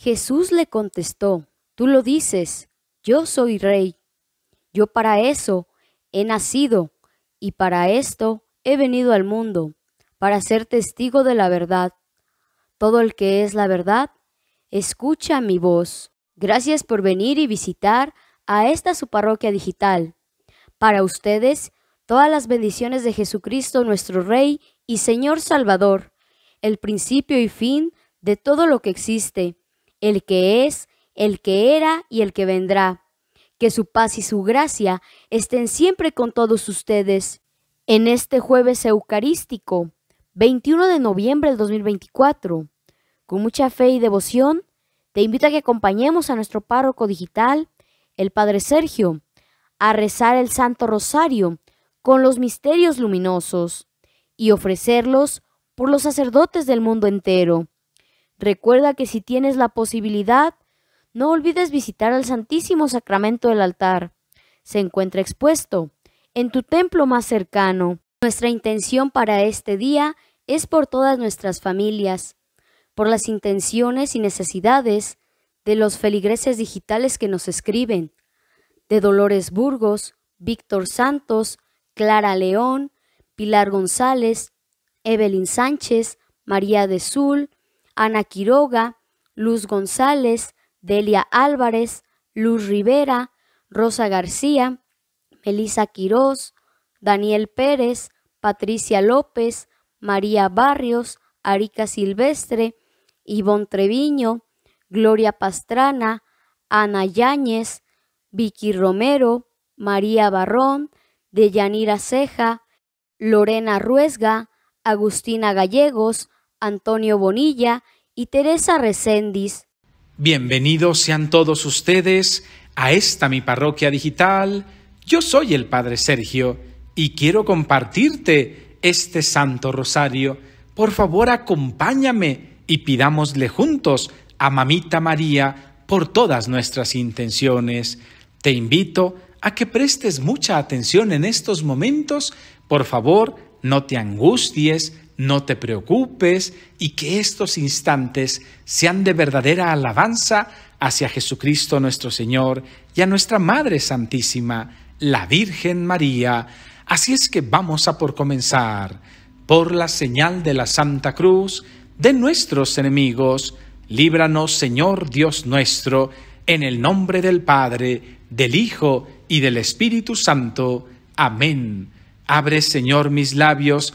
Jesús le contestó, tú lo dices, yo soy rey. Yo para eso he nacido y para esto he venido al mundo, para ser testigo de la verdad. Todo el que es la verdad, escucha mi voz. Gracias por venir y visitar a esta su parroquia digital. Para ustedes, todas las bendiciones de Jesucristo nuestro Rey y Señor Salvador, el principio y fin de todo lo que existe el que es, el que era y el que vendrá. Que su paz y su gracia estén siempre con todos ustedes. En este jueves eucarístico, 21 de noviembre del 2024, con mucha fe y devoción, te invito a que acompañemos a nuestro párroco digital, el Padre Sergio, a rezar el Santo Rosario con los misterios luminosos y ofrecerlos por los sacerdotes del mundo entero Recuerda que si tienes la posibilidad, no olvides visitar al Santísimo Sacramento del altar. Se encuentra expuesto en tu templo más cercano. Nuestra intención para este día es por todas nuestras familias, por las intenciones y necesidades de los feligreses digitales que nos escriben, de Dolores Burgos, Víctor Santos, Clara León, Pilar González, Evelyn Sánchez, María de Sul, Ana Quiroga, Luz González, Delia Álvarez, Luz Rivera, Rosa García, Melisa Quirós, Daniel Pérez, Patricia López, María Barrios, Arica Silvestre, Ivonne Treviño, Gloria Pastrana, Ana Yáñez, Vicky Romero, María Barrón, Deyanira Ceja, Lorena Ruesga, Agustina Gallegos, Antonio Bonilla y Teresa Recendis. Bienvenidos sean todos ustedes a esta mi parroquia digital. Yo soy el Padre Sergio y quiero compartirte este Santo Rosario. Por favor, acompáñame y pidámosle juntos a Mamita María por todas nuestras intenciones. Te invito a que prestes mucha atención en estos momentos. Por favor, no te angusties, no te preocupes y que estos instantes sean de verdadera alabanza hacia Jesucristo nuestro Señor y a nuestra Madre Santísima, la Virgen María. Así es que vamos a por comenzar, por la señal de la Santa Cruz, de nuestros enemigos, líbranos Señor Dios nuestro, en el nombre del Padre, del Hijo y del Espíritu Santo. Amén. Abre Señor mis labios,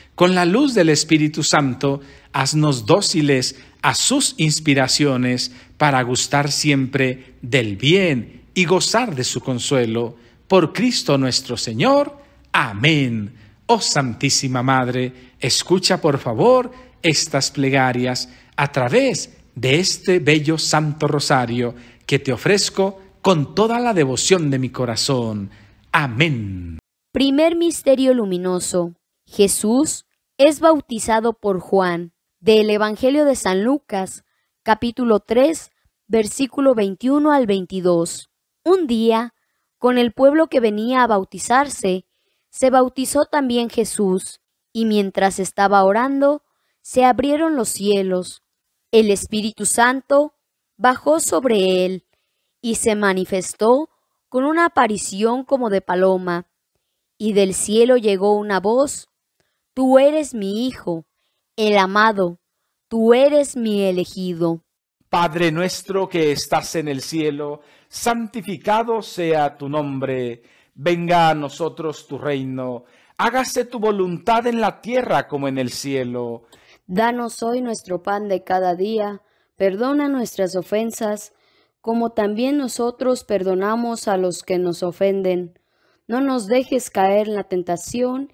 con la luz del Espíritu Santo, haznos dóciles a sus inspiraciones para gustar siempre del bien y gozar de su consuelo. Por Cristo nuestro Señor. Amén. Oh Santísima Madre, escucha por favor estas plegarias a través de este bello Santo Rosario que te ofrezco con toda la devoción de mi corazón. Amén. Primer Misterio Luminoso. Jesús es bautizado por Juan. Del Evangelio de San Lucas, capítulo 3, versículo 21 al 22. Un día, con el pueblo que venía a bautizarse, se bautizó también Jesús, y mientras estaba orando, se abrieron los cielos. El Espíritu Santo bajó sobre él y se manifestó con una aparición como de paloma, y del cielo llegó una voz Tú eres mi Hijo, el amado, tú eres mi elegido. Padre nuestro que estás en el cielo, santificado sea tu nombre, venga a nosotros tu reino, hágase tu voluntad en la tierra como en el cielo. Danos hoy nuestro pan de cada día, perdona nuestras ofensas, como también nosotros perdonamos a los que nos ofenden. No nos dejes caer en la tentación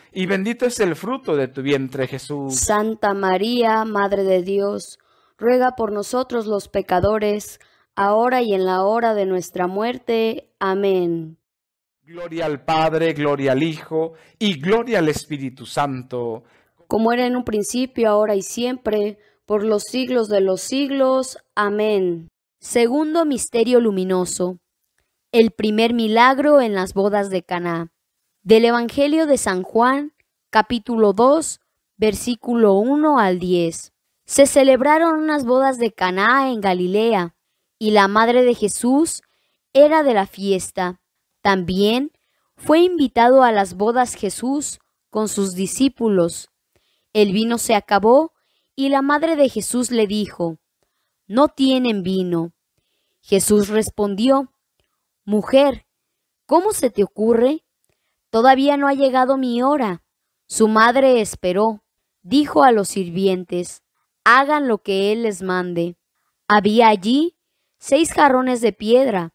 y bendito es el fruto de tu vientre Jesús. Santa María, Madre de Dios, ruega por nosotros los pecadores, ahora y en la hora de nuestra muerte. Amén. Gloria al Padre, gloria al Hijo y gloria al Espíritu Santo. Como era en un principio, ahora y siempre, por los siglos de los siglos. Amén. Segundo misterio luminoso. El primer milagro en las bodas de Caná. Del Evangelio de San Juan, capítulo 2, versículo 1 al 10. Se celebraron unas bodas de Caná en Galilea, y la madre de Jesús era de la fiesta. También fue invitado a las bodas Jesús con sus discípulos. El vino se acabó y la madre de Jesús le dijo, No tienen vino. Jesús respondió, Mujer, ¿cómo se te ocurre? Todavía no ha llegado mi hora. Su madre esperó. Dijo a los sirvientes, hagan lo que él les mande. Había allí seis jarrones de piedra,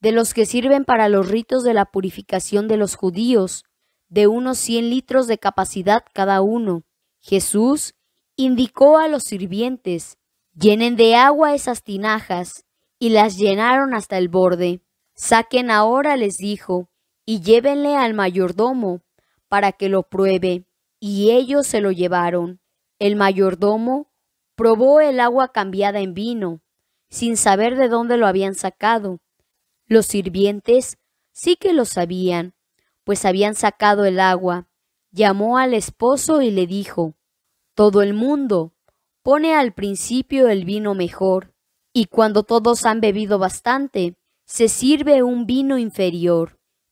de los que sirven para los ritos de la purificación de los judíos, de unos cien litros de capacidad cada uno. Jesús indicó a los sirvientes, llenen de agua esas tinajas, y las llenaron hasta el borde. Saquen ahora, les dijo, y llévenle al mayordomo para que lo pruebe. Y ellos se lo llevaron. El mayordomo probó el agua cambiada en vino, sin saber de dónde lo habían sacado. Los sirvientes sí que lo sabían, pues habían sacado el agua. Llamó al esposo y le dijo, Todo el mundo pone al principio el vino mejor, y cuando todos han bebido bastante, se sirve un vino inferior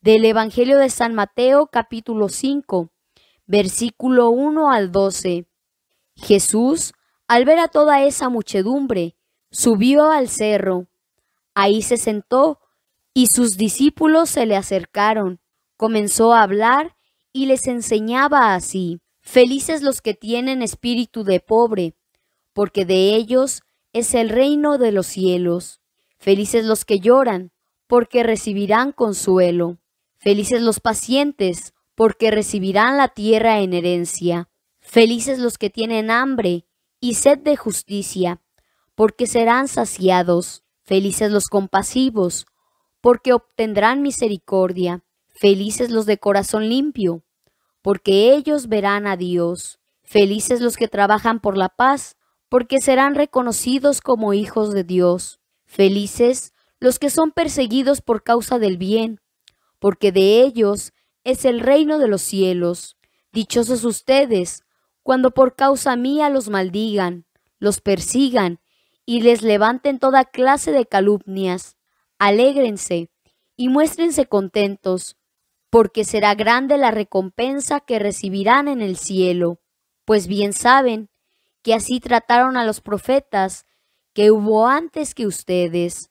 del Evangelio de San Mateo capítulo 5, versículo 1 al 12. Jesús, al ver a toda esa muchedumbre, subió al cerro. Ahí se sentó y sus discípulos se le acercaron. Comenzó a hablar y les enseñaba así. Felices los que tienen espíritu de pobre, porque de ellos es el reino de los cielos. Felices los que lloran, porque recibirán consuelo. Felices los pacientes, porque recibirán la tierra en herencia. Felices los que tienen hambre y sed de justicia, porque serán saciados. Felices los compasivos, porque obtendrán misericordia. Felices los de corazón limpio, porque ellos verán a Dios. Felices los que trabajan por la paz, porque serán reconocidos como hijos de Dios. Felices los que son perseguidos por causa del bien, porque de ellos es el reino de los cielos. Dichosos ustedes, cuando por causa mía los maldigan, los persigan y les levanten toda clase de calumnias. Alégrense y muéstrense contentos, porque será grande la recompensa que recibirán en el cielo, pues bien saben que así trataron a los profetas que hubo antes que ustedes.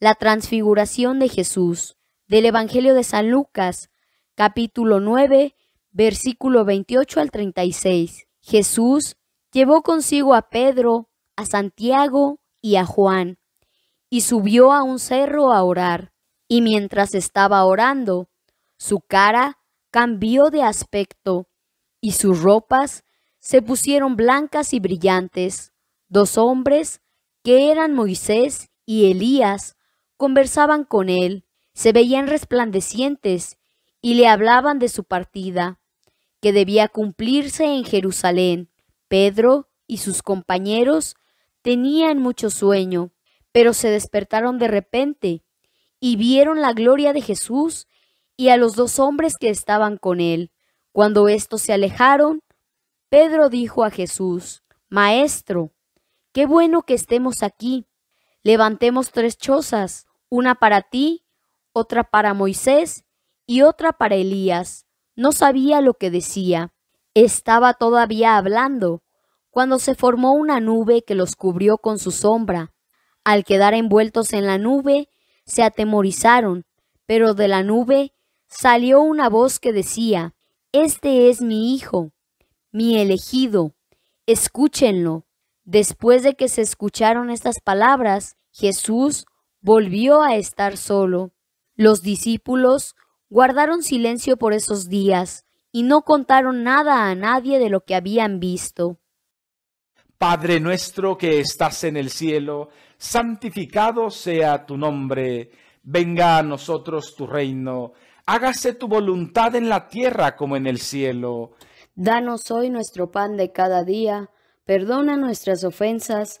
la transfiguración de Jesús, del Evangelio de San Lucas, capítulo 9, versículo 28 al 36. Jesús llevó consigo a Pedro, a Santiago y a Juan, y subió a un cerro a orar. Y mientras estaba orando, su cara cambió de aspecto, y sus ropas se pusieron blancas y brillantes. Dos hombres, que eran Moisés y Elías, conversaban con él, se veían resplandecientes y le hablaban de su partida, que debía cumplirse en Jerusalén. Pedro y sus compañeros tenían mucho sueño, pero se despertaron de repente y vieron la gloria de Jesús y a los dos hombres que estaban con él. Cuando estos se alejaron, Pedro dijo a Jesús, Maestro, qué bueno que estemos aquí. Levantemos tres chozas una para ti, otra para Moisés y otra para Elías. No sabía lo que decía. Estaba todavía hablando, cuando se formó una nube que los cubrió con su sombra. Al quedar envueltos en la nube, se atemorizaron, pero de la nube salió una voz que decía, Este es mi hijo, mi elegido, escúchenlo. Después de que se escucharon estas palabras, Jesús volvió a estar solo. Los discípulos guardaron silencio por esos días y no contaron nada a nadie de lo que habían visto. Padre nuestro que estás en el cielo, santificado sea tu nombre, venga a nosotros tu reino, hágase tu voluntad en la tierra como en el cielo. Danos hoy nuestro pan de cada día, perdona nuestras ofensas,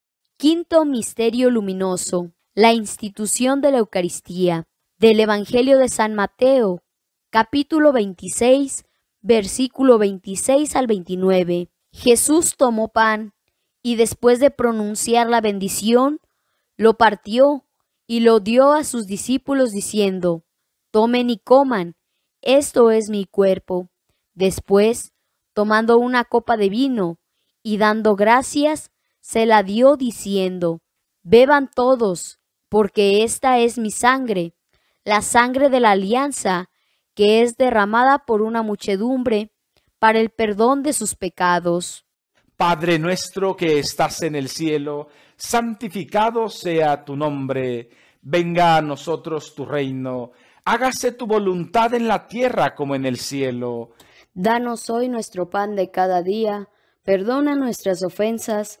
Quinto Misterio Luminoso. La institución de la Eucaristía. Del Evangelio de San Mateo, capítulo 26, versículo 26 al 29. Jesús tomó pan y después de pronunciar la bendición, lo partió y lo dio a sus discípulos diciendo, Tomen y coman, esto es mi cuerpo. Después, tomando una copa de vino y dando gracias, se la dio diciendo, Beban todos, porque esta es mi sangre, la sangre de la alianza, que es derramada por una muchedumbre para el perdón de sus pecados. Padre nuestro que estás en el cielo, santificado sea tu nombre, venga a nosotros tu reino, hágase tu voluntad en la tierra como en el cielo. Danos hoy nuestro pan de cada día, perdona nuestras ofensas,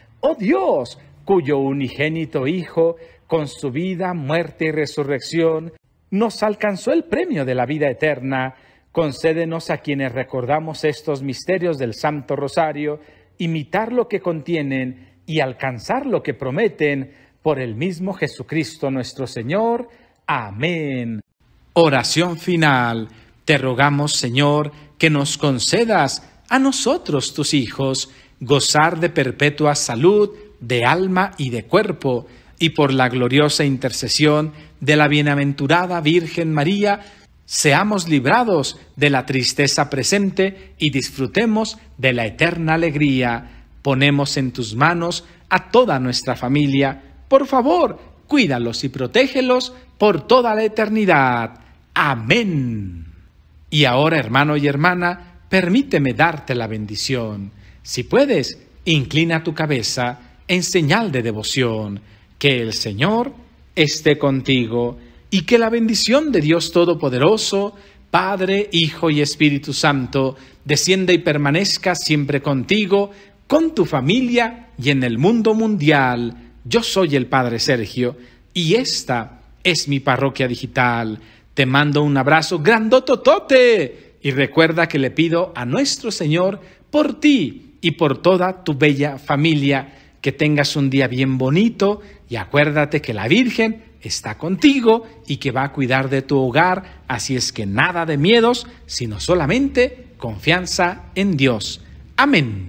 oh Dios, cuyo unigénito Hijo, con su vida, muerte y resurrección, nos alcanzó el premio de la vida eterna. Concédenos a quienes recordamos estos misterios del Santo Rosario, imitar lo que contienen y alcanzar lo que prometen por el mismo Jesucristo nuestro Señor. Amén. Oración final. Te rogamos, Señor, que nos concedas a nosotros, tus hijos, gozar de perpetua salud de alma y de cuerpo, y por la gloriosa intercesión de la bienaventurada Virgen María, seamos librados de la tristeza presente y disfrutemos de la eterna alegría. Ponemos en tus manos a toda nuestra familia. Por favor, cuídalos y protégelos por toda la eternidad. Amén. Y ahora, hermano y hermana, permíteme darte la bendición. Si puedes, inclina tu cabeza en señal de devoción. Que el Señor esté contigo y que la bendición de Dios Todopoderoso, Padre, Hijo y Espíritu Santo, descienda y permanezca siempre contigo, con tu familia y en el mundo mundial. Yo soy el Padre Sergio y esta es mi parroquia digital. Te mando un abrazo grandototote y recuerda que le pido a nuestro Señor por ti y por toda tu bella familia. Que tengas un día bien bonito y acuérdate que la Virgen está contigo y que va a cuidar de tu hogar, así es que nada de miedos, sino solamente confianza en Dios. Amén.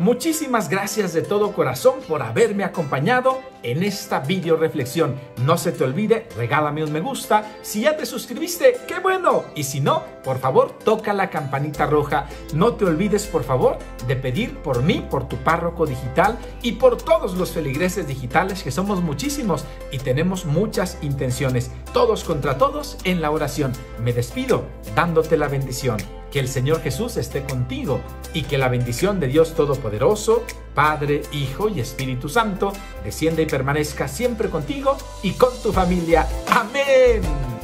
Muchísimas gracias de todo corazón por haberme acompañado en esta video reflexión. No se te olvide, regálame un me gusta. Si ya te suscribiste, qué bueno. Y si no, por favor, toca la campanita roja. No te olvides, por favor, de pedir por mí, por tu párroco digital y por todos los feligreses digitales que somos muchísimos y tenemos muchas intenciones. Todos contra todos en la oración. Me despido dándote la bendición que el Señor Jesús esté contigo y que la bendición de Dios Todopoderoso, Padre, Hijo y Espíritu Santo, descienda y permanezca siempre contigo y con tu familia. Amén.